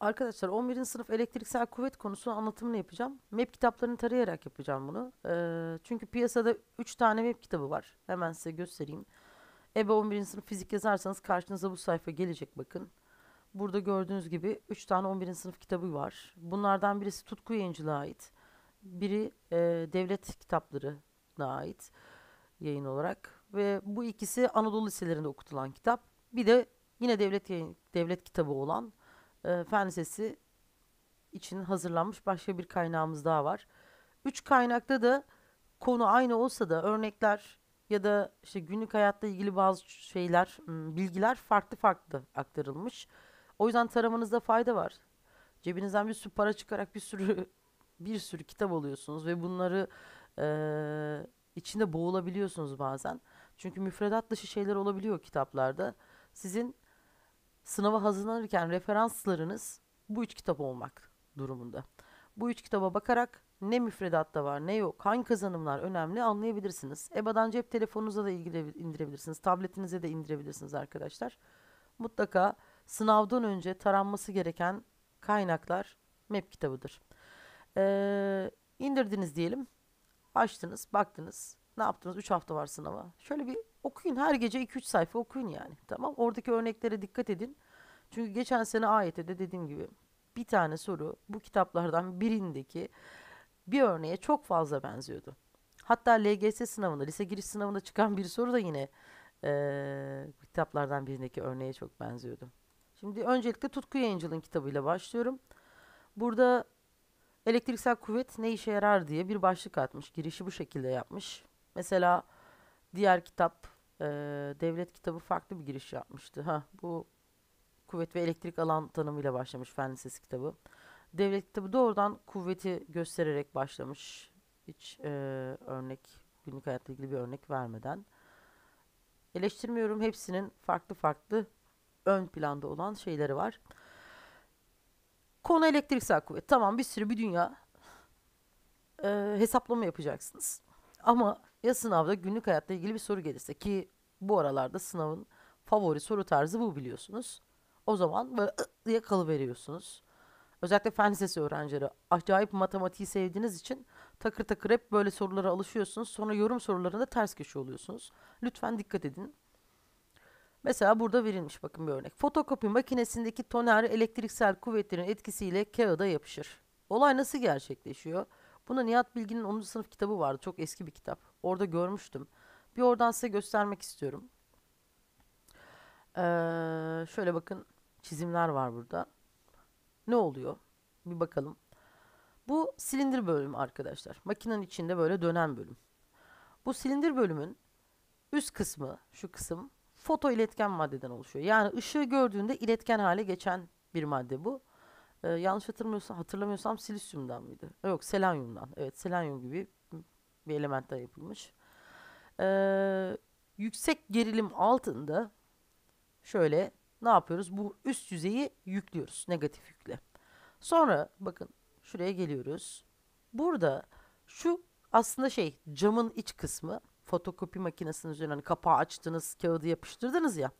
Arkadaşlar 11. sınıf elektriksel kuvvet konusunu anlatımını yapacağım. Map kitaplarını tarayarak yapacağım bunu. Ee, çünkü piyasada 3 tane map kitabı var. Hemen size göstereyim. EBA 11. sınıf fizik yazarsanız karşınıza bu sayfa gelecek bakın. Burada gördüğünüz gibi 3 tane 11. sınıf kitabı var. Bunlardan birisi Tutku Yayıncılığa ait. Biri e, devlet kitaplarına ait yayın olarak. Ve bu ikisi Anadolu liselerinde okutulan kitap. Bir de yine devlet devlet kitabı olan e, fen lisesi için hazırlanmış başka bir kaynağımız daha var. Üç kaynakta da konu aynı olsa da örnekler ya da işte günlük hayatla ilgili bazı şeyler, hmm, bilgiler farklı farklı aktarılmış. O yüzden taramanızda fayda var. Cebinizden bir sürü para çıkarak bir sürü bir sürü kitap alıyorsunuz ve bunları e, içinde boğulabiliyorsunuz bazen. Çünkü müfredat dışı şeyler olabiliyor kitaplarda. Sizin sınava hazırlanırken referanslarınız bu üç kitap olmak durumunda. Bu üç kitaba bakarak ne müfredatta var ne yok, hangi kazanımlar önemli anlayabilirsiniz. EBA'dan cep telefonunuza da indirebilirsiniz, tabletinize de indirebilirsiniz arkadaşlar. Mutlaka sınavdan önce taranması gereken kaynaklar MEP kitabıdır. Ee, indirdiniz diyelim, açtınız, baktınız ne yaptınız? 3 hafta var sınava. Şöyle bir okuyun her gece 2-3 sayfa okuyun yani. Tamam oradaki örneklere dikkat edin. Çünkü geçen sene ayette de dediğim gibi bir tane soru bu kitaplardan birindeki bir örneğe çok fazla benziyordu. Hatta LGS sınavında, lise giriş sınavında çıkan bir soru da yine e, kitaplardan birindeki örneğe çok benziyordu. Şimdi öncelikle Tutku Yayıncılığın kitabıyla başlıyorum. Burada elektriksel kuvvet ne işe yarar diye bir başlık atmış. Girişi bu şekilde yapmış. Mesela diğer kitap e, devlet kitabı farklı bir giriş yapmıştı. Ha bu kuvvet ve elektrik alan tanımıyla başlamış Fen Lisesi kitabı. Devlet kitabı doğrudan kuvveti göstererek başlamış. Hiç e, örnek günlük hayatla ilgili bir örnek vermeden. Eleştirmiyorum hepsinin farklı farklı ön planda olan şeyleri var. Konu elektriksel kuvvet. Tamam bir sürü bir dünya e, hesaplama yapacaksınız. Ama ya sınavda günlük hayatla ilgili bir soru gelirse ki bu aralarda sınavın favori soru tarzı bu biliyorsunuz. O zaman böyle diye kalıveriyorsunuz. Özellikle fen lisesi öğrencileri acayip matematiği sevdiğiniz için takır takır hep böyle sorulara alışıyorsunuz. Sonra yorum sorularında ters köşe oluyorsunuz. Lütfen dikkat edin. Mesela burada verilmiş bakın bir örnek. Fotokopi makinesindeki toner elektriksel kuvvetlerin etkisiyle kağıda yapışır. Olay nasıl gerçekleşiyor? Buna Nihat Bilgin'in 10. sınıf kitabı vardı. Çok eski bir kitap. Orada görmüştüm. Bir oradan size göstermek istiyorum. Ee, şöyle bakın çizimler var burada. Ne oluyor? Bir bakalım. Bu silindir bölümü arkadaşlar. Makinenin içinde böyle dönen bölüm. Bu silindir bölümün üst kısmı, şu kısım foto iletken maddeden oluşuyor. Yani ışığı gördüğünde iletken hale geçen bir madde bu. Ee, yanlış hatırlamıyorsam, hatırlamıyorsam silisyumdan mıydı? Yok selenyumdan. Evet selenyum gibi bir elementten yapılmış. Ee, yüksek gerilim altında şöyle ne yapıyoruz? Bu üst yüzeyi yüklüyoruz negatif yükle. Sonra bakın şuraya geliyoruz. Burada şu aslında şey camın iç kısmı fotokopi makinesinin üzerine hani kapağı açtınız kağıdı yapıştırdınız ya.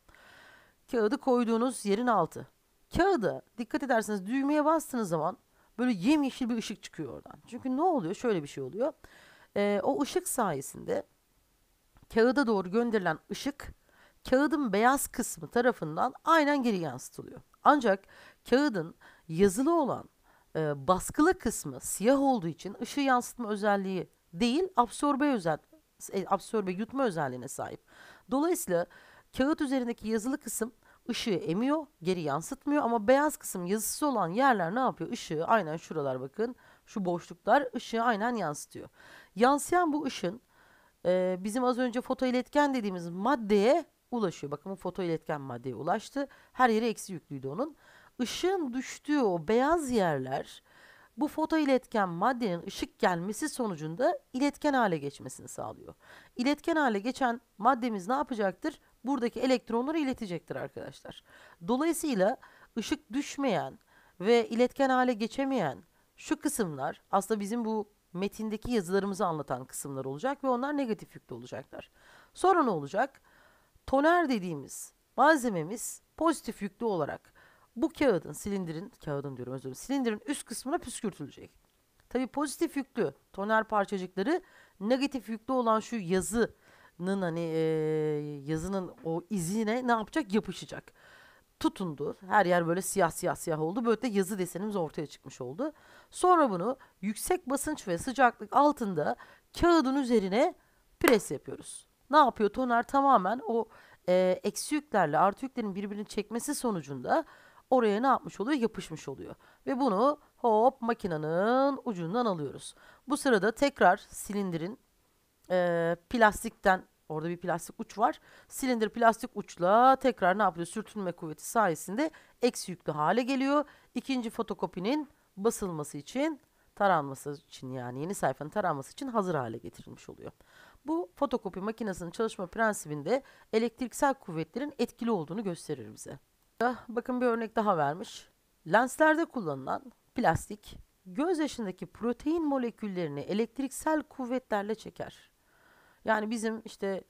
Kağıdı koyduğunuz yerin altı. Kağıda dikkat ederseniz düğmeye bastığınız zaman böyle yemyeşil bir ışık çıkıyor oradan. Çünkü ne oluyor? Şöyle bir şey oluyor. E, o ışık sayesinde kağıda doğru gönderilen ışık kağıdın beyaz kısmı tarafından aynen geri yansıtılıyor. Ancak kağıdın yazılı olan e, baskılı kısmı siyah olduğu için ışığı yansıtma özelliği değil absorbe özel e, absorbe yutma özelliğine sahip. Dolayısıyla kağıt üzerindeki yazılı kısım ışığı emiyor, geri yansıtmıyor ama beyaz kısım yazısı olan yerler ne yapıyor? Işığı aynen şuralar bakın. Şu boşluklar ışığı aynen yansıtıyor. Yansıyan bu ışın e, bizim az önce fotoiletken dediğimiz maddeye ulaşıyor. Bakın bu fotoiletken maddeye ulaştı. Her yeri eksi yüklüydü onun. Işığın düştüğü o beyaz yerler bu fotoiletken maddenin ışık gelmesi sonucunda iletken hale geçmesini sağlıyor. İletken hale geçen maddemiz ne yapacaktır? buradaki elektronları iletecektir arkadaşlar. Dolayısıyla ışık düşmeyen ve iletken hale geçemeyen şu kısımlar aslında bizim bu metindeki yazılarımızı anlatan kısımlar olacak ve onlar negatif yüklü olacaklar. Sonra ne olacak? Toner dediğimiz malzememiz pozitif yüklü olarak bu kağıdın, silindirin, kağıdın diyorum özür dilerim, silindirin üst kısmına püskürtülecek. Tabi pozitif yüklü toner parçacıkları negatif yüklü olan şu yazı nın hani e, yazının o izine ne yapacak? Yapışacak. Tutundu. Her yer böyle siyah siyah siyah oldu. Böyle de yazı desenimiz ortaya çıkmış oldu. Sonra bunu yüksek basınç ve sıcaklık altında kağıdın üzerine pres yapıyoruz. Ne yapıyor? Toner tamamen o e, eksi yüklerle artı yüklerin birbirini çekmesi sonucunda oraya ne yapmış oluyor? Yapışmış oluyor. Ve bunu hop makinenin ucundan alıyoruz. Bu sırada tekrar silindirin e, plastikten orada bir plastik uç var. Silindir plastik uçla tekrar ne yapıyor? Sürtünme kuvveti sayesinde eksi yüklü hale geliyor. İkinci fotokopinin basılması için taranması için yani yeni sayfanın taranması için hazır hale getirilmiş oluyor. Bu fotokopi makinesinin çalışma prensibinde elektriksel kuvvetlerin etkili olduğunu gösterir bize. Bakın bir örnek daha vermiş. Lenslerde kullanılan plastik göz yaşındaki protein moleküllerini elektriksel kuvvetlerle çeker. Yani bizim işte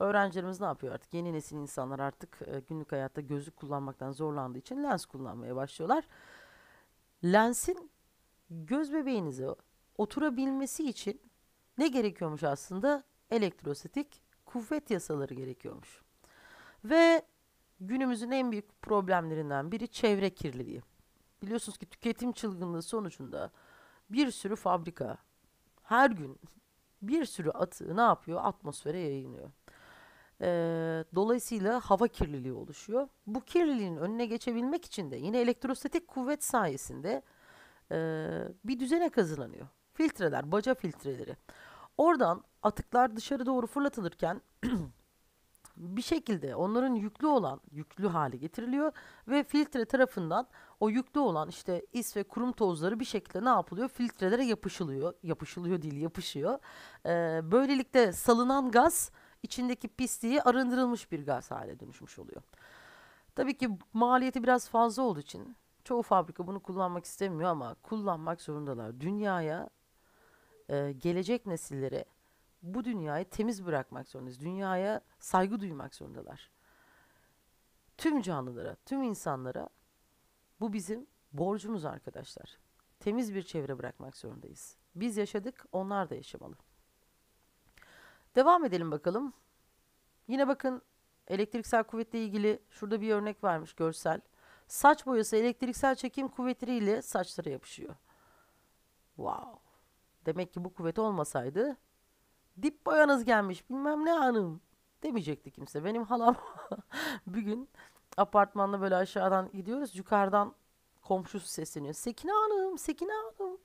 öğrencilerimiz ne yapıyor artık? Yeni nesil insanlar artık e, günlük hayatta gözlük kullanmaktan zorlandığı için lens kullanmaya başlıyorlar. Lensin göz bebeğinize oturabilmesi için ne gerekiyormuş aslında? Elektrostatik kuvvet yasaları gerekiyormuş. Ve günümüzün en büyük problemlerinden biri çevre kirliliği. Biliyorsunuz ki tüketim çılgınlığı sonucunda bir sürü fabrika her gün bir sürü atığı ne yapıyor? Atmosfere yayınlıyor. E, dolayısıyla hava kirliliği oluşuyor. Bu kirliliğin önüne geçebilmek için de yine elektrostatik kuvvet sayesinde e, bir düzene kazanılıyor. Filtreler, baca filtreleri. Oradan atıklar dışarı doğru fırlatılırken bir şekilde onların yüklü olan yüklü hale getiriliyor ve filtre tarafından o yükte olan işte is ve kurum tozları bir şekilde ne yapılıyor? Filtrelere yapışılıyor. Yapışılıyor değil yapışıyor. Ee, böylelikle salınan gaz içindeki pisliği arındırılmış bir gaz hale dönüşmüş oluyor. Tabii ki maliyeti biraz fazla olduğu için çoğu fabrika bunu kullanmak istemiyor ama kullanmak zorundalar. Dünyaya e, gelecek nesillere bu dünyayı temiz bırakmak zorundayız. Dünyaya saygı duymak zorundalar. Tüm canlılara, tüm insanlara bu bizim borcumuz arkadaşlar. Temiz bir çevre bırakmak zorundayız. Biz yaşadık, onlar da yaşamalı. Devam edelim bakalım. Yine bakın elektriksel kuvvetle ilgili şurada bir örnek varmış görsel. Saç boyası elektriksel çekim kuvvetiyle saçlara yapışıyor. Wow. Demek ki bu kuvvet olmasaydı dip boyanız gelmiş bilmem ne hanım demeyecekti kimse. Benim halam bugün. gün apartmanda böyle aşağıdan gidiyoruz. Yukarıdan komşusu sesleniyor. Sekine Hanım, Sekine Hanım.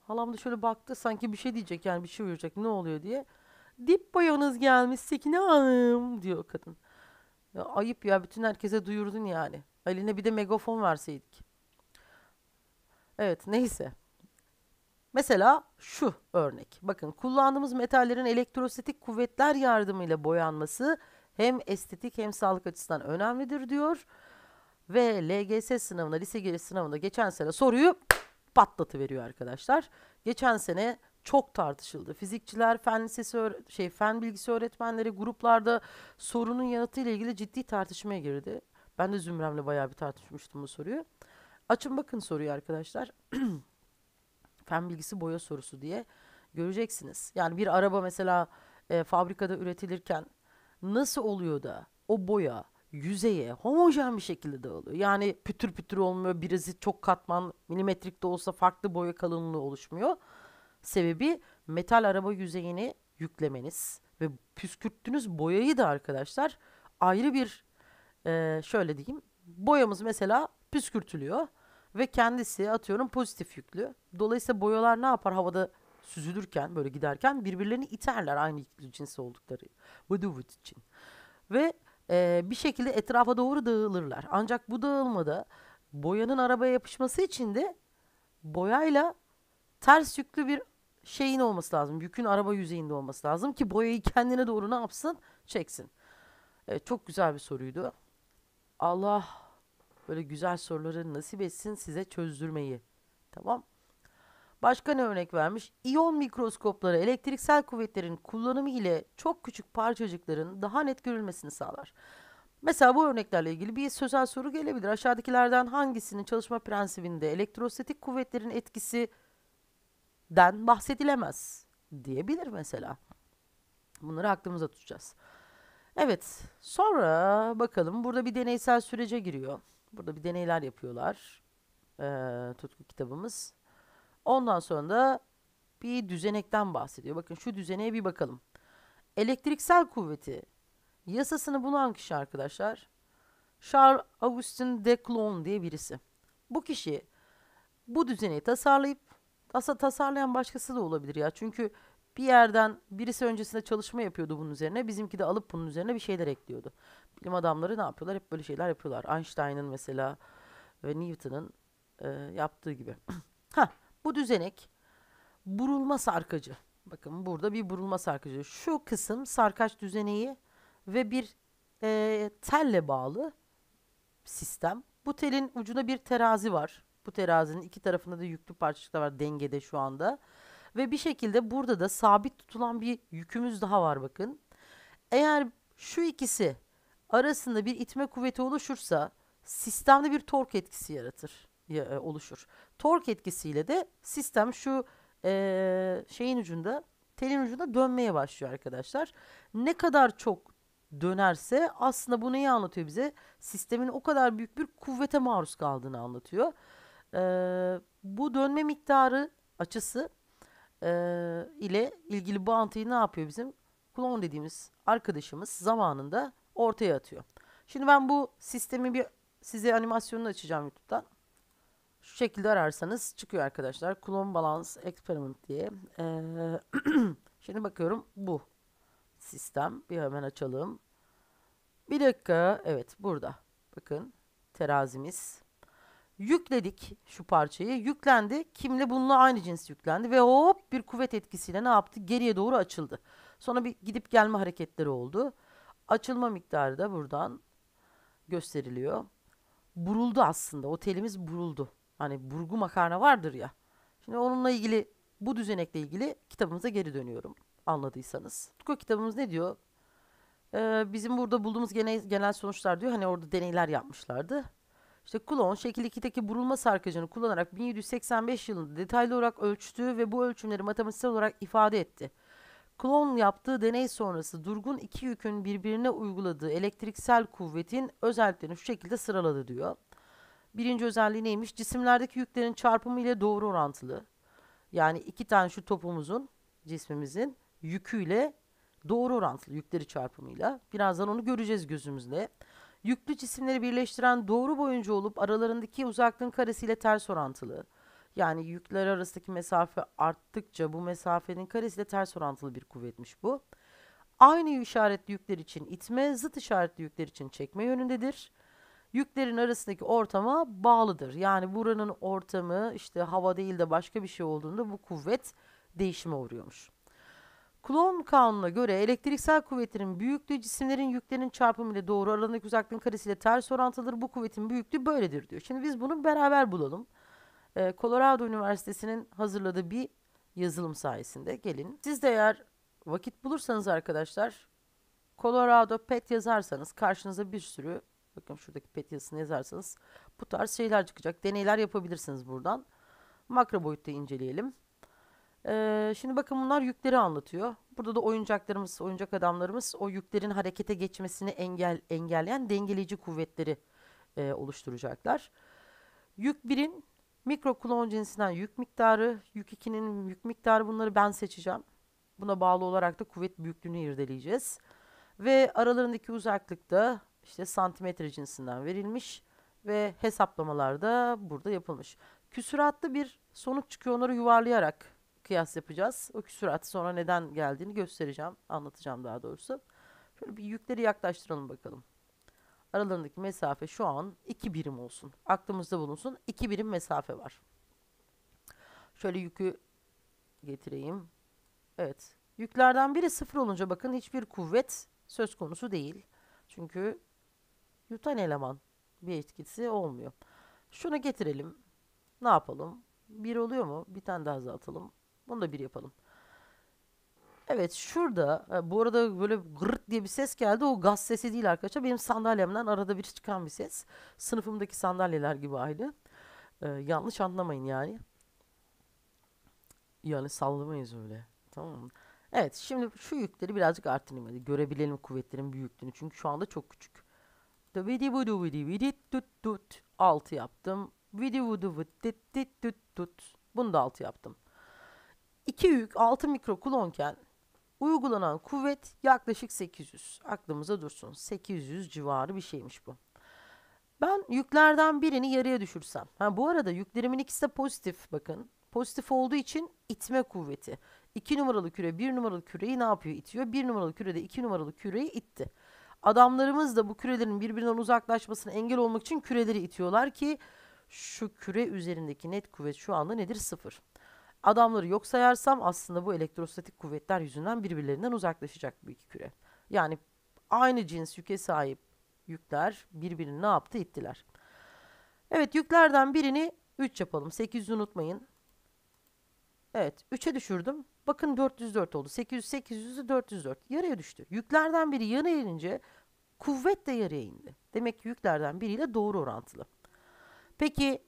Halam da şöyle baktı sanki bir şey diyecek yani bir şey vuracak ne oluyor diye. Dip boyanız gelmiş Sekine Hanım diyor kadın. Ya, ayıp ya bütün herkese duyurdun yani. Eline bir de megafon verseydik. Evet neyse. Mesela şu örnek. Bakın kullandığımız metallerin elektrostatik kuvvetler yardımıyla boyanması hem estetik hem sağlık açısından önemlidir diyor. Ve LGS sınavına, lise giriş sınavında geçen sene soruyu patlatı veriyor arkadaşlar. Geçen sene çok tartışıldı. Fizikçiler, fen lisesi, şey fen bilgisi öğretmenleri gruplarda sorunun yanıtı ile ilgili ciddi tartışmaya girdi. Ben de Zümrem'le bayağı bir tartışmıştım bu soruyu. Açın bakın soruyu arkadaşlar. fen bilgisi boya sorusu diye göreceksiniz. Yani bir araba mesela e, fabrikada üretilirken nasıl oluyor da o boya yüzeye homojen bir şekilde dağılıyor. Yani pütür pütür olmuyor. Birisi çok katman milimetrik de olsa farklı boya kalınlığı oluşmuyor. Sebebi metal araba yüzeyini yüklemeniz ve püskürttüğünüz boyayı da arkadaşlar ayrı bir e, şöyle diyeyim boyamız mesela püskürtülüyor ve kendisi atıyorum pozitif yüklü. Dolayısıyla boyalar ne yapar havada süzülürken böyle giderken birbirlerini iterler aynı cins oldukları vıdıvıt için. Ve e, bir şekilde etrafa doğru dağılırlar. Ancak bu dağılmada boyanın arabaya yapışması için de boyayla ters yüklü bir şeyin olması lazım. Yükün araba yüzeyinde olması lazım ki boyayı kendine doğru ne yapsın? Çeksin. Evet çok güzel bir soruydu. Allah böyle güzel soruları nasip etsin size çözdürmeyi. Tamam. Başka ne örnek vermiş? İyon mikroskopları elektriksel kuvvetlerin kullanımı ile çok küçük parçacıkların daha net görülmesini sağlar. Mesela bu örneklerle ilgili bir sözel soru gelebilir. Aşağıdakilerden hangisinin çalışma prensibinde elektrostatik kuvvetlerin etkisinden bahsedilemez diyebilir mesela. Bunları aklımıza tutacağız. Evet, sonra bakalım burada bir deneysel sürece giriyor. Burada bir deneyler yapıyorlar. Ee, tutku kitabımız. Ondan sonra da bir düzenekten bahsediyor. Bakın şu düzeneğe bir bakalım. Elektriksel kuvveti yasasını bulan kişi arkadaşlar Charles Augustin de Clown diye birisi. Bu kişi bu düzeni tasarlayıp aslında tasarlayan başkası da olabilir ya. Çünkü bir yerden birisi öncesinde çalışma yapıyordu bunun üzerine. Bizimki de alıp bunun üzerine bir şeyler ekliyordu. Bilim adamları ne yapıyorlar? Hep böyle şeyler yapıyorlar. Einstein'ın mesela ve Newton'ın e, yaptığı gibi. ha bu düzenek burulma sarkacı. Bakın burada bir burulma sarkacı. Şu kısım sarkaç düzeneği ve bir e, telle bağlı sistem. Bu telin ucunda bir terazi var. Bu terazinin iki tarafında da yüklü parçacıklar var dengede şu anda. Ve bir şekilde burada da sabit tutulan bir yükümüz daha var bakın. Eğer şu ikisi arasında bir itme kuvveti oluşursa sistemde bir tork etkisi yaratır e, oluşur. Tork etkisiyle de sistem şu e, şeyin ucunda telin ucunda dönmeye başlıyor arkadaşlar. Ne kadar çok dönerse aslında bu neyi anlatıyor bize? Sistemin o kadar büyük bir kuvvete maruz kaldığını anlatıyor. Ee, bu dönme miktarı açısı e, ile ilgili bu antayı ne yapıyor bizim? Klon dediğimiz arkadaşımız zamanında ortaya atıyor. Şimdi ben bu sistemi bir size animasyonunu açacağım YouTube'dan. Şu şekilde ararsanız çıkıyor arkadaşlar. Clone Balance Experiment diye. Ee, şimdi bakıyorum bu sistem. Bir hemen açalım. Bir dakika. Evet burada. Bakın terazimiz. Yükledik şu parçayı. Yüklendi. Kimle bununla aynı cins yüklendi. Ve hop bir kuvvet etkisiyle ne yaptı? Geriye doğru açıldı. Sonra bir gidip gelme hareketleri oldu. Açılma miktarı da buradan gösteriliyor. Buruldu aslında. O telimiz buruldu. Hani burgu makarna vardır ya. Şimdi onunla ilgili bu düzenekle ilgili kitabımıza geri dönüyorum anladıysanız. Tuko kitabımız ne diyor? Ee, bizim burada bulduğumuz genel, genel sonuçlar diyor. Hani orada deneyler yapmışlardı. İşte Coulomb şekil 2'deki burulma sarkacını kullanarak 1785 yılında detaylı olarak ölçtü ve bu ölçümleri matematiksel olarak ifade etti. Coulomb yaptığı deney sonrası durgun iki yükün birbirine uyguladığı elektriksel kuvvetin özelliklerini şu şekilde sıraladı diyor. Birinci özelliği neymiş? Cisimlerdeki yüklerin çarpımı ile doğru orantılı. Yani iki tane şu topumuzun, cismimizin yüküyle doğru orantılı yükleri çarpımıyla. Birazdan onu göreceğiz gözümüzle. Yüklü cisimleri birleştiren doğru boyunca olup aralarındaki uzaklığın karesiyle ters orantılı. Yani yükler arasındaki mesafe arttıkça bu mesafenin karesiyle ters orantılı bir kuvvetmiş bu. Aynı işaretli yükler için itme, zıt işaretli yükler için çekme yönündedir yüklerin arasındaki ortama bağlıdır. Yani buranın ortamı işte hava değil de başka bir şey olduğunda bu kuvvet değişime uğruyormuş. Klon kanununa göre elektriksel kuvvetlerin büyüklüğü cisimlerin yüklerinin çarpımı ile doğru aralarındaki uzaklığın karesiyle ters orantılıdır. Bu kuvvetin büyüklüğü böyledir diyor. Şimdi biz bunu beraber bulalım. Ee, Colorado Üniversitesi'nin hazırladığı bir yazılım sayesinde gelin. Siz de eğer vakit bulursanız arkadaşlar Colorado Pet yazarsanız karşınıza bir sürü Bakın şuradaki pet yazısını yazarsanız bu tarz şeyler çıkacak. Deneyler yapabilirsiniz buradan. Makro boyutta inceleyelim. Ee, şimdi bakın bunlar yükleri anlatıyor. Burada da oyuncaklarımız, oyuncak adamlarımız o yüklerin harekete geçmesini engel engelleyen dengeleyici kuvvetleri e, oluşturacaklar. Yük 1'in mikro klon cinsinden yük miktarı, yük 2'nin yük miktarı bunları ben seçeceğim. Buna bağlı olarak da kuvvet büyüklüğünü irdeleyeceğiz. Ve aralarındaki uzaklıkta işte santimetre cinsinden verilmiş ve hesaplamalarda burada yapılmış. Küsuratlı bir sonuç çıkıyor onları yuvarlayarak kıyas yapacağız. O küsurat sonra neden geldiğini göstereceğim, anlatacağım daha doğrusu. Şöyle bir yükleri yaklaştıralım bakalım. Aralarındaki mesafe şu an 2 birim olsun. Aklımızda bulunsun 2 birim mesafe var. Şöyle yükü getireyim. Evet. Yüklerden biri sıfır olunca bakın hiçbir kuvvet söz konusu değil. Çünkü yutan eleman bir etkisi olmuyor. Şunu getirelim. Ne yapalım? Bir oluyor mu? Bir tane daha azaltalım. Bunu da bir yapalım. Evet şurada e, bu arada böyle gırt diye bir ses geldi. O gaz sesi değil arkadaşlar. Benim sandalyemden arada bir çıkan bir ses. Sınıfımdaki sandalyeler gibi aynı. Ee, yanlış anlamayın yani. Yani sallamayız öyle. Tamam mı? Evet şimdi şu yükleri birazcık artırayım. Görebilelim kuvvetlerin büyüklüğünü. Çünkü şu anda çok küçük yaptı. Vidi vudu vidi vidi tut tut. 6 yaptım. Vidi vudu vidi dit tut tut. Bunu da 6 yaptım. 2 yük 6 mikro kulonken uygulanan kuvvet yaklaşık 800. Aklımıza dursun. 800 civarı bir şeymiş bu. Ben yüklerden birini yarıya düşürsem. Ha, bu arada yüklerimin ikisi de pozitif bakın. Pozitif olduğu için itme kuvveti. 2 numaralı küre 1 numaralı küreyi ne yapıyor? İtiyor. 1 numaralı kürede de 2 numaralı küreyi itti. Adamlarımız da bu kürelerin birbirinden uzaklaşmasına engel olmak için küreleri itiyorlar ki şu küre üzerindeki net kuvvet şu anda nedir? Sıfır. Adamları yok sayarsam aslında bu elektrostatik kuvvetler yüzünden birbirlerinden uzaklaşacak bu iki küre. Yani aynı cins yüke sahip yükler birbirini ne yaptı? İttiler. Evet yüklerden birini 3 yapalım. 800'ü unutmayın. Evet 3'e düşürdüm. Bakın 404 oldu. 800, 800'ü 404. Yarıya düştü. Yüklerden biri yana elince kuvvet de yarıya indi. Demek ki yüklerden biriyle doğru orantılı. Peki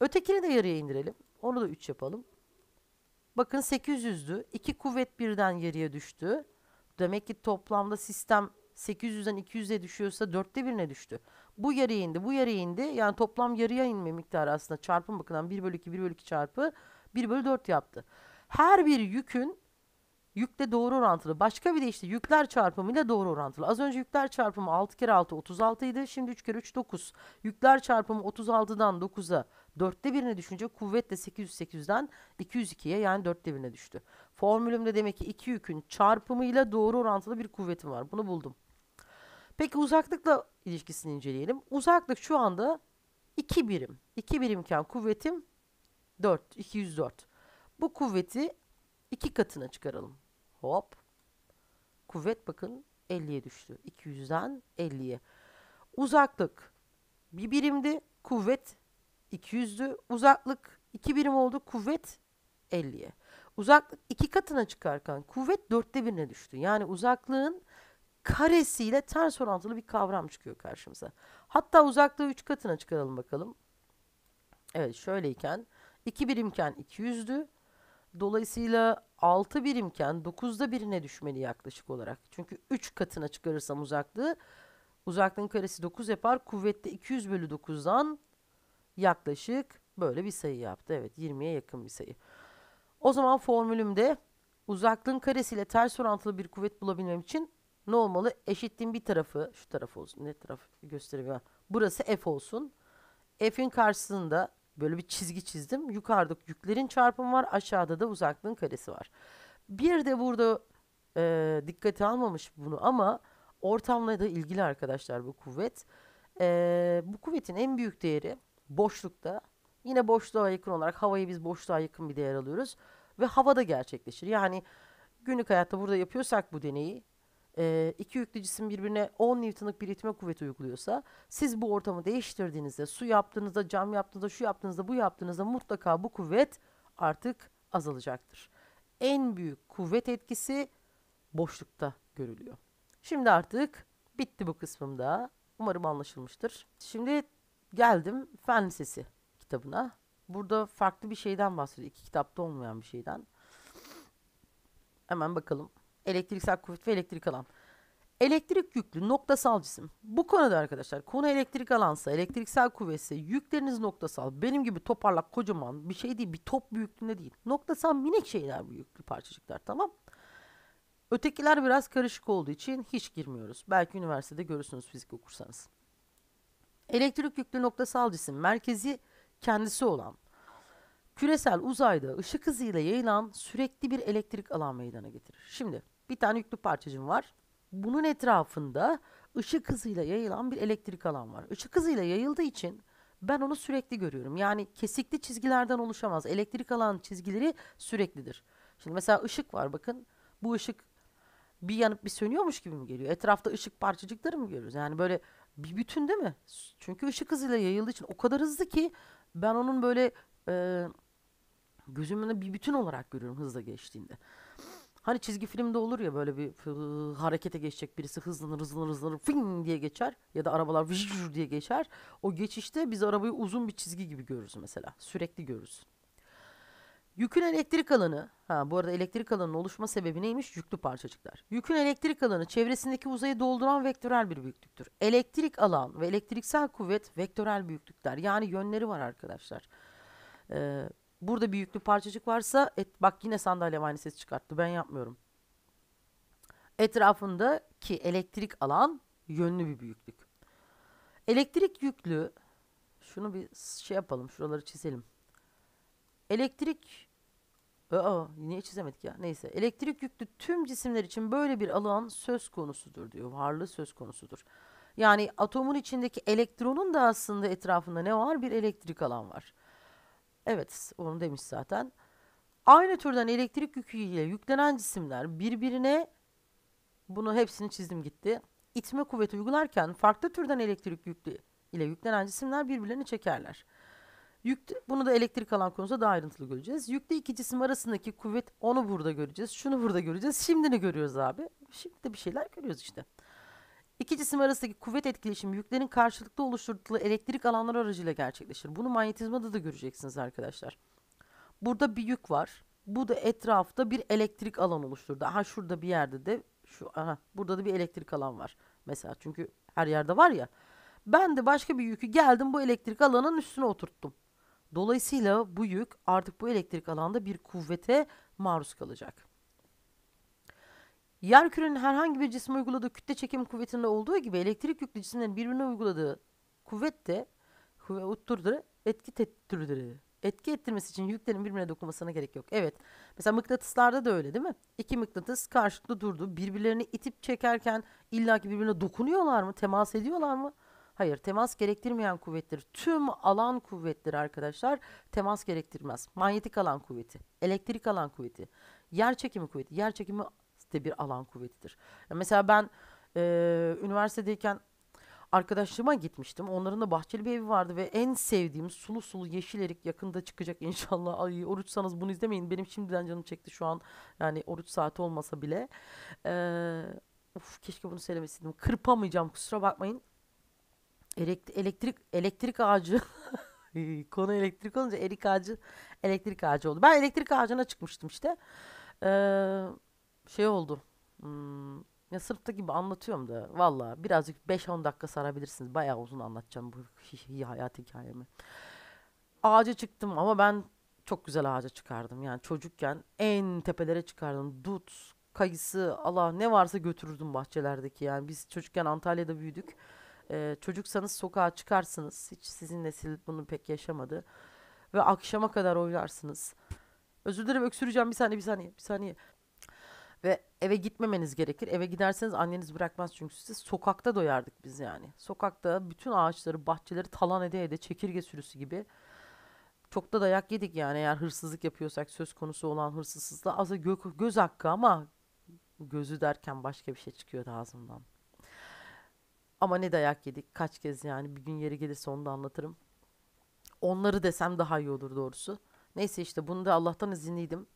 ötekini de yarıya indirelim. Onu da 3 yapalım. Bakın 800'dü. 2 kuvvet birden yarıya düştü. Demek ki toplamda sistem 800'den 200'e düşüyorsa dörtte birine düştü. Bu yarıya indi, bu yarıya indi. Yani toplam yarıya inme miktarı aslında çarpım bakımından 1 bölü 2, 1 bölü 2 çarpı 1 bölü 4 yaptı. Her bir yükün yükle doğru orantılı. Başka bir de işte yükler çarpımıyla doğru orantılı. Az önce yükler çarpımı 6 kere 6 36 idi. Şimdi 3 kere 3 9. Yükler çarpımı 36'dan 9'a dörtte birine düşünce kuvvet de 808'den 202'ye yani dörtte birine düştü. Formülümde demek ki iki yükün çarpımıyla doğru orantılı bir kuvvetim var. Bunu buldum. Peki uzaklıkla ilişkisini inceleyelim. Uzaklık şu anda 2 birim. 2 birimken kuvvetim 4, 204. Bu kuvveti 2 katına çıkaralım. Hop. Kuvvet bakın 50'ye düştü. 200'den 50'ye. Uzaklık bir birimdi. Kuvvet 200'dü. Uzaklık 2 birim oldu. Kuvvet 50'ye. Uzaklık 2 katına çıkarken kuvvet 4'te 1'ine düştü. Yani uzaklığın karesiyle ters orantılı bir kavram çıkıyor karşımıza. Hatta uzaklığı 3 katına çıkaralım bakalım. Evet şöyleyken 2 birimken 200'dü. Dolayısıyla 6 birimken 9'da birine düşmeli yaklaşık olarak. Çünkü 3 katına çıkarırsam uzaklığı uzaklığın karesi 9 yapar. Kuvvette 200 bölü 9'dan yaklaşık böyle bir sayı yaptı. Evet 20'ye yakın bir sayı. O zaman formülümde uzaklığın karesiyle ters orantılı bir kuvvet bulabilmem için ne olmalı? Eşitliğin bir tarafı şu taraf olsun. Ne taraf göstereyim ben. Burası f olsun. F'in karşısında Böyle bir çizgi çizdim. Yukarıda yüklerin çarpımı var. Aşağıda da uzaklığın karesi var. Bir de burada e, dikkate almamış bunu ama ortamla da ilgili arkadaşlar bu kuvvet. E, bu kuvvetin en büyük değeri boşlukta. Yine boşluğa yakın olarak havayı biz boşluğa yakın bir değer alıyoruz. Ve havada gerçekleşir. Yani günlük hayatta burada yapıyorsak bu deneyi e, iki yüklü cisim birbirine 10 Newton'lık bir itme kuvveti uyguluyorsa siz bu ortamı değiştirdiğinizde su yaptığınızda cam yaptığınızda şu yaptığınızda bu yaptığınızda mutlaka bu kuvvet artık azalacaktır. En büyük kuvvet etkisi boşlukta görülüyor. Şimdi artık bitti bu kısmımda. Umarım anlaşılmıştır. Şimdi geldim Fen Lisesi kitabına. Burada farklı bir şeyden bahsediyor. İki kitapta olmayan bir şeyden. Hemen bakalım. Elektriksel kuvvet ve elektrik alan. Elektrik yüklü noktasal cisim. Bu konuda arkadaşlar konu elektrik alansa, elektriksel kuvvetse, yükleriniz noktasal. Benim gibi toparlak kocaman bir şey değil, bir top büyüklüğünde değil. Noktasal minik şeyler bu parçacıklar tamam Ötekiler biraz karışık olduğu için hiç girmiyoruz. Belki üniversitede görürsünüz fizik okursanız. Elektrik yüklü noktasal cisim merkezi kendisi olan küresel uzayda ışık hızıyla yayılan sürekli bir elektrik alan meydana getirir. Şimdi bir tane yüklü parçacığım var. Bunun etrafında ışık hızıyla yayılan bir elektrik alan var. Işık hızıyla yayıldığı için ben onu sürekli görüyorum. Yani kesikli çizgilerden oluşamaz. Elektrik alan çizgileri süreklidir. Şimdi mesela ışık var bakın. Bu ışık bir yanıp bir sönüyormuş gibi mi geliyor? Etrafta ışık parçacıkları mı görüyoruz? Yani böyle bir bütün değil mi? Çünkü ışık hızıyla yayıldığı için o kadar hızlı ki ben onun böyle e, gözümün bir bütün olarak görüyorum hızla geçtiğinde. Hani çizgi filmde olur ya böyle bir fı, ıı, harekete geçecek birisi hızlanır hızlanır hızlanır fing diye geçer ya da arabalar vıcır diye geçer. O geçişte biz arabayı uzun bir çizgi gibi görürüz mesela. Sürekli görürüz. Yükün elektrik alanı, ha bu arada elektrik alanının oluşma sebebi neymiş? Yüklü parçacıklar. Yükün elektrik alanı çevresindeki uzayı dolduran vektörel bir büyüklüktür. Elektrik alan ve elektriksel kuvvet vektörel büyüklükler. Yani yönleri var arkadaşlar. Ee, Burada bir yüklü parçacık varsa et, bak yine sandalye aynı ses çıkarttı. Ben yapmıyorum. Etrafındaki elektrik alan yönlü bir büyüklük. Elektrik yüklü şunu bir şey yapalım. Şuraları çizelim. Elektrik Aa, ı-ı, niye çizemedik ya? Neyse. Elektrik yüklü tüm cisimler için böyle bir alan söz konusudur diyor. Varlığı söz konusudur. Yani atomun içindeki elektronun da aslında etrafında ne var? Bir elektrik alan var. Evet onu demiş zaten. Aynı türden elektrik yüküyle yüklenen cisimler birbirine bunu hepsini çizdim gitti. İtme kuvveti uygularken farklı türden elektrik yüklü ile yüklenen cisimler birbirlerini çekerler. Yükte, bunu da elektrik alan konusunda daha ayrıntılı göreceğiz. Yükte iki cisim arasındaki kuvvet onu burada göreceğiz. Şunu burada göreceğiz. Şimdi ne görüyoruz abi? Şimdi de bir şeyler görüyoruz işte. İki cisim arasındaki kuvvet etkileşimi yüklerin karşılıklı oluşturduğu elektrik alanlar aracıyla gerçekleşir. Bunu manyetizmada da göreceksiniz arkadaşlar. Burada bir yük var. Bu da etrafta bir elektrik alan oluşturdu. Aha şurada bir yerde de şu aha burada da bir elektrik alan var. Mesela çünkü her yerde var ya. Ben de başka bir yükü geldim bu elektrik alanın üstüne oturttum. Dolayısıyla bu yük artık bu elektrik alanda bir kuvvete maruz kalacak. Yer kürenin herhangi bir cisme uyguladığı kütle çekim kuvvetinde olduğu gibi elektrik yüklü cisimlerin birbirine uyguladığı kuvvet de kuvvettir etki tettürdür. Etki ettirmesi için yüklerin birbirine dokunmasına gerek yok. Evet. Mesela mıknatıslarda da öyle değil mi? İki mıknatıs karşılıklı durdu. Birbirlerini itip çekerken illaki birbirine dokunuyorlar mı? Temas ediyorlar mı? Hayır temas gerektirmeyen kuvvettir. Tüm alan kuvvetleri arkadaşlar temas gerektirmez. Manyetik alan kuvveti, elektrik alan kuvveti, yer çekimi kuvveti. Yer çekimi de bir alan kuvvetidir. Ya mesela ben e, üniversitedeyken arkadaşlarıma gitmiştim. Onların da bahçeli bir evi vardı ve en sevdiğim sulu sulu yeşil erik yakında çıkacak inşallah. Ay oruçsanız bunu izlemeyin. Benim şimdiden canım çekti şu an. Yani oruç saati olmasa bile. Ee, of keşke bunu söylemeseydim. Kırpamayacağım kusura bakmayın. Elektrik elektrik, elektrik ağacı konu elektrik olunca erik ağacı elektrik ağacı oldu. Ben elektrik ağacına çıkmıştım işte. Eee şey oldu. Hmm, ya sırtta gibi anlatıyorum da valla birazcık 5-10 dakika sarabilirsiniz. Bayağı uzun anlatacağım bu hayat hikayemi. Ağaca çıktım ama ben çok güzel ağaca çıkardım. Yani çocukken en tepelere çıkardım. Dut, kayısı, Allah ne varsa götürürdüm bahçelerdeki. Yani biz çocukken Antalya'da büyüdük. Ee, çocuksanız sokağa çıkarsınız. Hiç sizin nesil bunu pek yaşamadı. Ve akşama kadar oynarsınız. Özür dilerim öksüreceğim bir saniye bir saniye bir saniye eve gitmemeniz gerekir. Eve giderseniz anneniz bırakmaz çünkü siz sokakta doyardık biz yani. Sokakta bütün ağaçları, bahçeleri talan ede ede çekirge sürüsü gibi çok da dayak yedik yani eğer hırsızlık yapıyorsak söz konusu olan hırsızsızlığa az gö göz hakkı ama gözü derken başka bir şey çıkıyordu ağzımdan. Ama ne dayak yedik kaç kez yani bir gün yeri gelirse onu da anlatırım. Onları desem daha iyi olur doğrusu. Neyse işte bunu da Allah'tan izinliydim.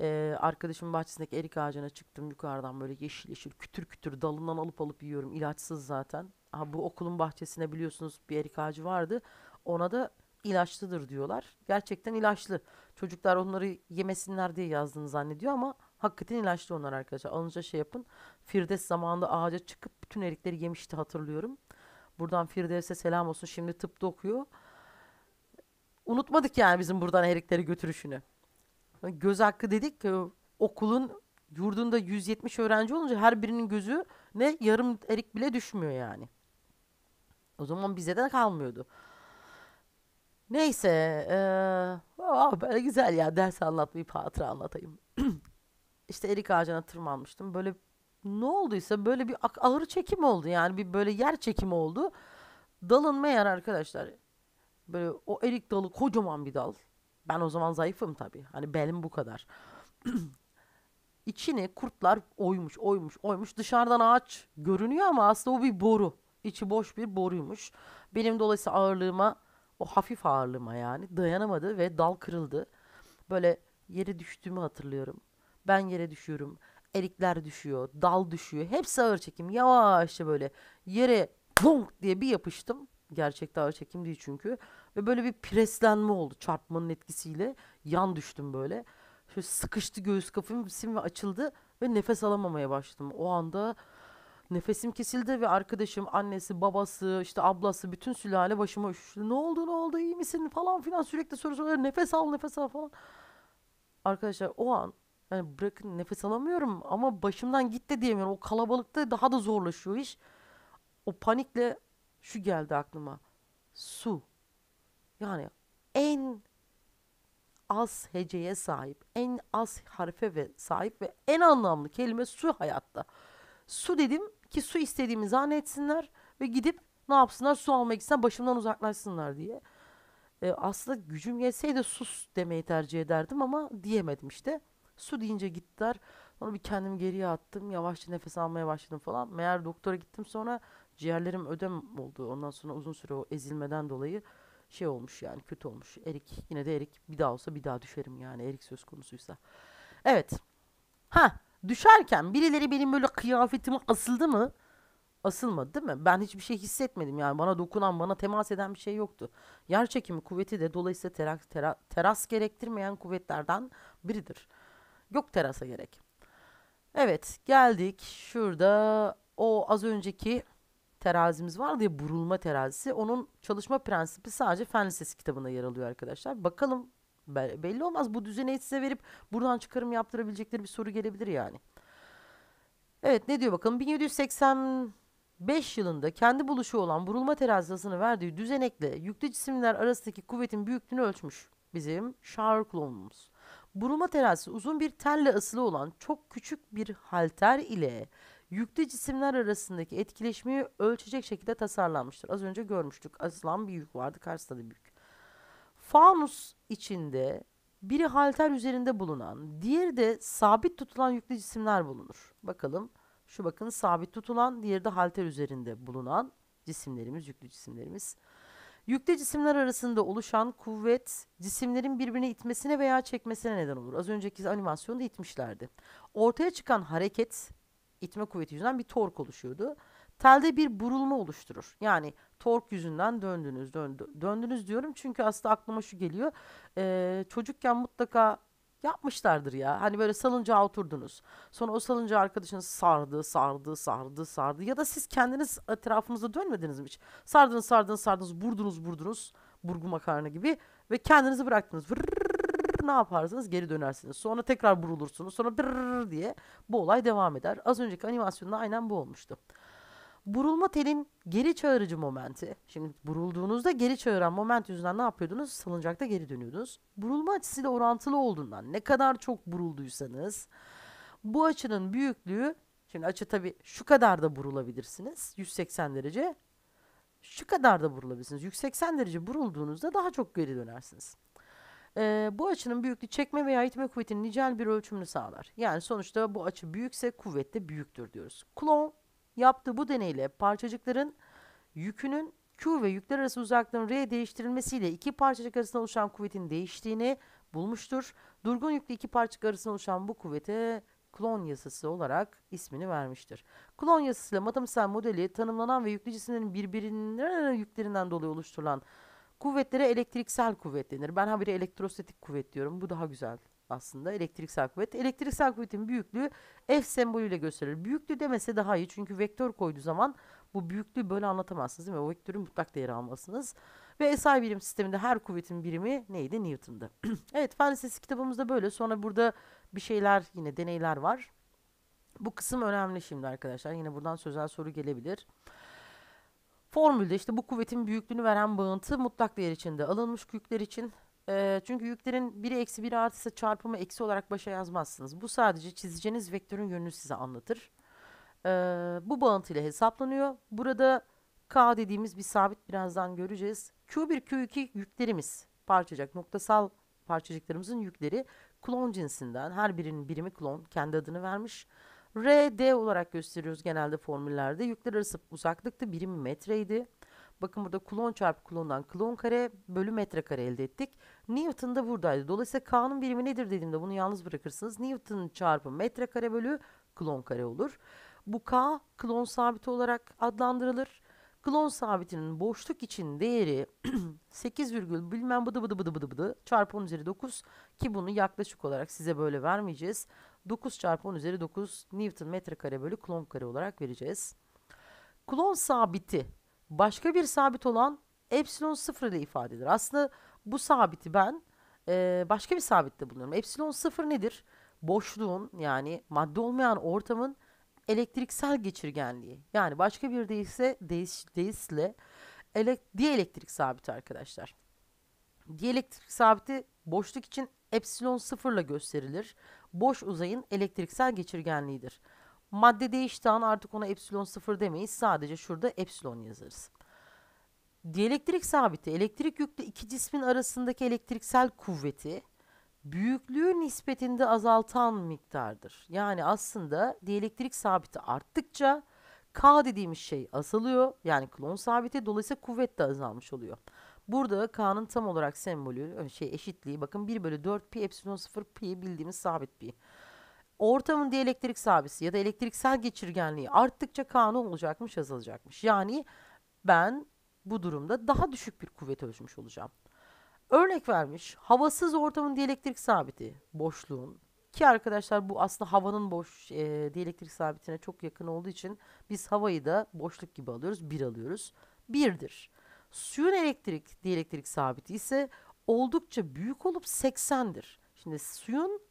Ee, arkadaşımın bahçesindeki erik ağacına çıktım yukarıdan böyle yeşil yeşil kütür kütür dalından alıp alıp yiyorum ilaçsız zaten. Ha, bu okulun bahçesine biliyorsunuz bir erik ağacı vardı ona da ilaçlıdır diyorlar. Gerçekten ilaçlı. Çocuklar onları yemesinler diye yazdığını zannediyor ama hakikaten ilaçlı onlar arkadaşlar. Alınca şey yapın. Firdevs zamanında ağaca çıkıp bütün erikleri yemişti hatırlıyorum. Buradan Firdevs'e selam olsun. Şimdi tıpta okuyor. Unutmadık yani bizim buradan erikleri götürüşünü. Göz hakkı dedik ki e, okulun yurdunda 170 öğrenci olunca her birinin gözü ne yarım erik bile düşmüyor yani. O zaman bize de kalmıyordu. Neyse. Ee, oh, böyle güzel ya ders anlatmayıp hatıra anlatayım. İşte erik ağacına tırmanmıştım. Böyle ne olduysa böyle bir ağır çekim oldu. Yani bir böyle yer çekimi oldu. Dalın meğer arkadaşlar. Böyle o erik dalı kocaman bir dal. Ben o zaman zayıfım tabii. Hani belim bu kadar. İçini kurtlar oymuş, oymuş, oymuş. Dışarıdan ağaç görünüyor ama aslında o bir boru. İçi boş bir boruymuş. Benim dolayısıyla ağırlığıma, o hafif ağırlığıma yani dayanamadı ve dal kırıldı. Böyle yere düştüğümü hatırlıyorum. Ben yere düşüyorum. Erikler düşüyor, dal düşüyor. Hepsi ağır çekim. Yavaşça böyle yere bonk diye bir yapıştım. Gerçekte ağır çekim değil çünkü. Ve böyle bir preslenme oldu çarpmanın etkisiyle. Yan düştüm böyle. Şöyle sıkıştı göğüs kafım ve açıldı ve nefes alamamaya başladım. O anda nefesim kesildi ve arkadaşım, annesi, babası, işte ablası bütün sülale başıma üşüştü. Ne oldu ne oldu iyi misin falan filan sürekli soru soruyor. Nefes al nefes al falan. Arkadaşlar o an yani bırakın nefes alamıyorum ama başımdan gitti diyemiyorum. O kalabalıkta daha da zorlaşıyor iş. O panikle şu geldi aklıma. Su. Yani en az heceye sahip, en az harfe ve sahip ve en anlamlı kelime su hayatta. Su dedim ki su istediğimi zannetsinler ve gidip ne yapsınlar su almak gitsinler başımdan uzaklaşsınlar diye. E, aslında gücüm yetseydi sus demeyi tercih ederdim ama diyemedim işte. Su deyince gittiler. Sonra bir kendimi geriye attım. Yavaşça nefes almaya başladım falan. Meğer doktora gittim sonra Ciğerlerim ödem oldu. Ondan sonra uzun süre o ezilmeden dolayı şey olmuş yani kötü olmuş. Erik yine de erik bir daha olsa bir daha düşerim yani erik söz konusuysa. Evet. Ha düşerken birileri benim böyle kıyafetime asıldı mı? Asılmadı değil mi? Ben hiçbir şey hissetmedim yani bana dokunan bana temas eden bir şey yoktu. Yer çekimi kuvveti de dolayısıyla teras, teras, teras gerektirmeyen kuvvetlerden biridir. Yok terasa gerek. Evet geldik şurada o az önceki terazimiz vardı ya burulma terazisi. Onun çalışma prensibi sadece Fen Lisesi kitabında yer alıyor arkadaşlar. Bakalım belli olmaz bu düzeni size verip buradan çıkarım yaptırabilecekleri bir soru gelebilir yani. Evet ne diyor bakalım 1785 yılında kendi buluşu olan burulma terazisini verdiği düzenekle yüklü cisimler arasındaki kuvvetin büyüklüğünü ölçmüş bizim Sherlock Burulma terazisi uzun bir telle asılı olan çok küçük bir halter ile Yüklü cisimler arasındaki etkileşmeyi ölçecek şekilde tasarlanmıştır. Az önce görmüştük. Aslan bir yük vardı. Karşısında da bir Fanus içinde biri halter üzerinde bulunan, diğeri de sabit tutulan yüklü cisimler bulunur. Bakalım. Şu bakın sabit tutulan, diğeri de halter üzerinde bulunan cisimlerimiz, yüklü cisimlerimiz. Yükte cisimler arasında oluşan kuvvet cisimlerin birbirine itmesine veya çekmesine neden olur. Az önceki animasyonda itmişlerdi. Ortaya çıkan hareket itme kuvveti yüzünden bir tork oluşuyordu. Telde bir burulma oluşturur. Yani tork yüzünden döndünüz, döndü, döndünüz diyorum çünkü aslında aklıma şu geliyor. E, çocukken mutlaka yapmışlardır ya. Hani böyle salıncağa oturdunuz. Sonra o salıncağı arkadaşınız sardı, sardı, sardı, sardı. Ya da siz kendiniz etrafınızda dönmediniz mi hiç? Sardınız, sardınız, sardınız, burdunuz burdunuz Burgu makarna gibi. Ve kendinizi bıraktınız. Vırr ne yaparsınız? Geri dönersiniz. Sonra tekrar burulursunuz. Sonra brrrr diye bu olay devam eder. Az önceki animasyonda aynen bu olmuştu. Burulma telin geri çağırıcı momenti. Şimdi burulduğunuzda geri çağıran moment yüzünden ne yapıyordunuz? Salıncakta geri dönüyordunuz. Burulma açısıyla orantılı olduğundan ne kadar çok burulduysanız bu açının büyüklüğü şimdi açı tabii şu kadar da burulabilirsiniz. 180 derece şu kadar da burulabilirsiniz. 180 derece burulduğunuzda daha çok geri dönersiniz. E, bu açının büyüklüğü çekme veya itme kuvvetinin nicel bir ölçümünü sağlar. Yani sonuçta bu açı büyükse kuvvet de büyüktür diyoruz. Coulomb yaptığı bu deneyle parçacıkların yükünün Q ve yükler arası uzaklığın R değiştirilmesiyle iki parçacık arasında oluşan kuvvetin değiştiğini bulmuştur. Durgun yüklü iki parçacık arasında oluşan bu kuvvete klon yasası olarak ismini vermiştir. Klon yasasıyla matematiksel modeli tanımlanan ve yüklü cisimlerin birbirinin yüklerinden dolayı oluşturulan Kuvvetlere elektriksel kuvvet denir. Ben habire elektrostatik kuvvet diyorum. Bu daha güzel aslında elektriksel kuvvet. Elektriksel kuvvetin büyüklüğü F sembolüyle gösterilir. Büyüklüğü demese daha iyi çünkü vektör koyduğu zaman bu büyüklüğü böyle anlatamazsınız değil mi? O vektörün mutlak değeri almalısınız. Ve SI birim sisteminde her kuvvetin birimi neydi? Newton'da. evet fen lisesi kitabımızda böyle. Sonra burada bir şeyler yine deneyler var. Bu kısım önemli şimdi arkadaşlar. Yine buradan sözel soru gelebilir. Formülde işte bu kuvvetin büyüklüğünü veren bağıntı mutlak değer içinde alınmış yükler için. E, çünkü yüklerin biri eksi biri artısı çarpımı eksi olarak başa yazmazsınız. Bu sadece çizeceğiniz vektörün yönünü size anlatır. E, bu ile hesaplanıyor. Burada K dediğimiz bir sabit birazdan göreceğiz. Q1, Q2 yüklerimiz Parçacak noktasal parçacıklarımızın yükleri klon cinsinden. Her birinin birimi klon, kendi adını vermiş. RD olarak gösteriyoruz genelde formüllerde. Yükler arası uzaklıktı. Birim metreydi. Bakın burada klon çarpı klondan klon kare bölü metre kare elde ettik. Newton da buradaydı. Dolayısıyla K'nın birimi nedir dediğimde bunu yalnız bırakırsınız. Newton çarpı metre kare bölü klon kare olur. Bu K klon sabiti olarak adlandırılır. Klon sabitinin boşluk için değeri 8, bilmem bıdı bıdı bıdı bıdı bıdı çarpı 10 üzeri 9 ki bunu yaklaşık olarak size böyle vermeyeceğiz. 9 çarpı 10 üzeri 9 Newton metrekare bölü kulon kare olarak vereceğiz. Kulon sabiti başka bir sabit olan epsilon 0 ile ifade edilir. Aslında bu sabiti ben e, başka bir sabitte bulunuyorum. Epsilon 0 nedir? Boşluğun yani madde olmayan ortamın elektriksel geçirgenliği. Yani başka bir deyişle, deyiş, deyişle elek, dielektrik sabiti arkadaşlar. Dielektrik sabiti boşluk için epsilon sıfırla gösterilir boş uzayın elektriksel geçirgenliğidir. Madde değiştiği an artık ona epsilon sıfır demeyiz. Sadece şurada epsilon yazarız. Diyelektrik sabiti elektrik yüklü iki cismin arasındaki elektriksel kuvveti büyüklüğü nispetinde azaltan miktardır. Yani aslında diyelektrik sabiti arttıkça K dediğimiz şey azalıyor. Yani klon sabiti dolayısıyla kuvvet de azalmış oluyor. Burada K'nın tam olarak sembolü şey eşitliği bakın 1 bölü 4 pi epsilon 0 pi bildiğimiz sabit pi. Ortamın dielektrik sabisi ya da elektriksel geçirgenliği arttıkça K ne olacakmış azalacakmış. Yani ben bu durumda daha düşük bir kuvvet ölçmüş olacağım. Örnek vermiş havasız ortamın dielektrik sabiti boşluğun ki arkadaşlar bu aslında havanın boş e, dielektrik sabitine çok yakın olduğu için biz havayı da boşluk gibi alıyoruz. bir alıyoruz. 1'dir. Suyun elektrik dielektrik sabiti ise oldukça büyük olup 80'dir. Şimdi suyun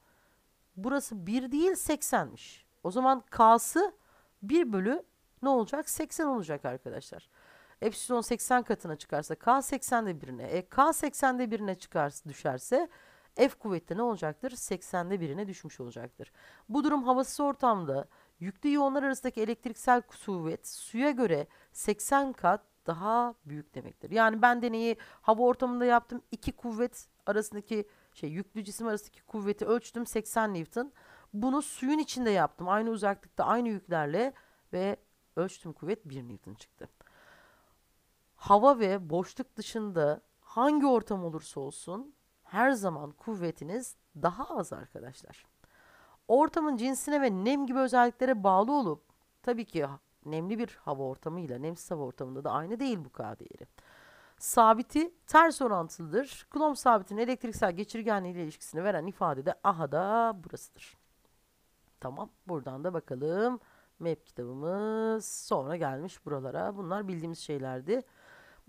burası 1 değil 80'miş. O zaman K'sı 1 bölü ne olacak? 80 olacak arkadaşlar. Epsilon 80 katına çıkarsa K 80'de 1'ine, e, K 80'de 1'ine çıkarsa, düşerse F kuvvette ne olacaktır? 80'de 1'ine düşmüş olacaktır. Bu durum havasız ortamda yüklü iyonlar arasındaki elektriksel kuvvet suya göre 80 kat daha büyük demektir. Yani ben deneyi hava ortamında yaptım. İki kuvvet arasındaki şey yüklü cisim arasındaki kuvveti ölçtüm 80 Newton. Bunu suyun içinde yaptım. Aynı uzaklıkta aynı yüklerle ve ölçtüm kuvvet 1 Newton çıktı. Hava ve boşluk dışında hangi ortam olursa olsun her zaman kuvvetiniz daha az arkadaşlar. Ortamın cinsine ve nem gibi özelliklere bağlı olup tabii ki nemli bir hava ortamıyla nemsiz hava ortamında da aynı değil bu K değeri. Sabiti ters orantılıdır. Coulomb sabitinin elektriksel geçirgenliği ile ilişkisini veren ifade de aha da burasıdır. Tamam buradan da bakalım. Map kitabımız sonra gelmiş buralara. Bunlar bildiğimiz şeylerdi.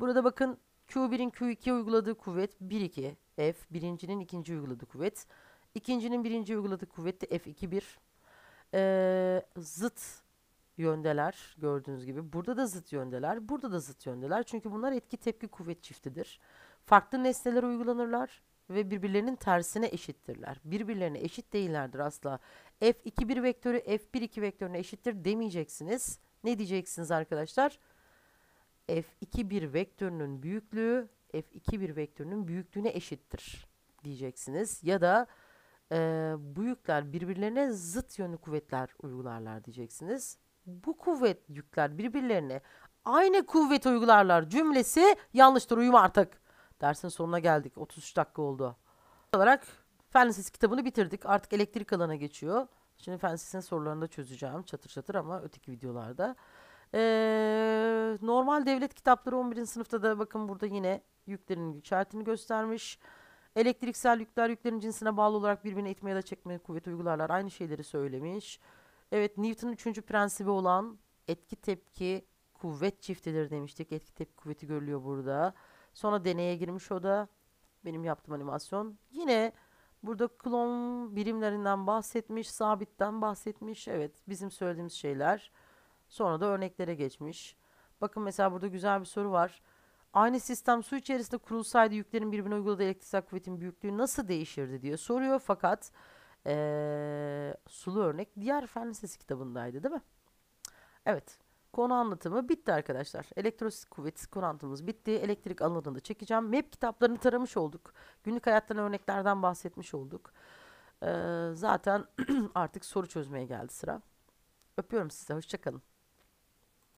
Burada bakın Q1'in Q2'ye uyguladığı kuvvet 1-2. F birincinin ikinci uyguladığı kuvvet. İkincinin birinci uyguladığı kuvvet de F2-1. Ee, zıt yöndeler gördüğünüz gibi. Burada da zıt yöndeler, burada da zıt yöndeler. Çünkü bunlar etki tepki kuvvet çiftidir. Farklı nesneler uygulanırlar ve birbirlerinin tersine eşittirler. Birbirlerine eşit değillerdir asla. f 2 bir vektörü F1-2 vektörüne eşittir demeyeceksiniz. Ne diyeceksiniz arkadaşlar? f 2 bir vektörünün büyüklüğü f 2 bir vektörünün büyüklüğüne eşittir diyeceksiniz. Ya da e, bu yükler birbirlerine zıt yönlü kuvvetler uygularlar diyeceksiniz bu kuvvet yükler birbirlerine aynı kuvvet uygularlar cümlesi yanlıştır uyum artık. Dersin sonuna geldik. 33 dakika oldu. olarak Fen Lisesi kitabını bitirdik. Artık elektrik alana geçiyor. Şimdi Fen Lisesi'nin sorularını da çözeceğim çatır çatır ama öteki videolarda. Ee, normal devlet kitapları 11. sınıfta da bakın burada yine yüklerin işaretini göstermiş. Elektriksel yükler yüklerin cinsine bağlı olarak birbirine itme ya da çekme kuvvet uygularlar. Aynı şeyleri söylemiş. Evet Newton'un üçüncü prensibi olan etki tepki kuvvet çiftidir demiştik. Etki tepki kuvveti görülüyor burada. Sonra deneye girmiş o da. Benim yaptığım animasyon. Yine burada klon birimlerinden bahsetmiş. Sabitten bahsetmiş. Evet bizim söylediğimiz şeyler. Sonra da örneklere geçmiş. Bakın mesela burada güzel bir soru var. Aynı sistem su içerisinde kurulsaydı yüklerin birbirine uyguladığı elektriksel kuvvetin büyüklüğü nasıl değişirdi diye soruyor. Fakat ee, sulu örnek diğer fen lisesi kitabındaydı değil mi? Evet. Konu anlatımı bitti arkadaşlar. Elektrostatik kuvvet konu bitti. Elektrik alanında çekeceğim. MEP kitaplarını taramış olduk. Günlük hayattan örneklerden bahsetmiş olduk. Ee, zaten artık soru çözmeye geldi sıra. Öpüyorum size. Hoşçakalın.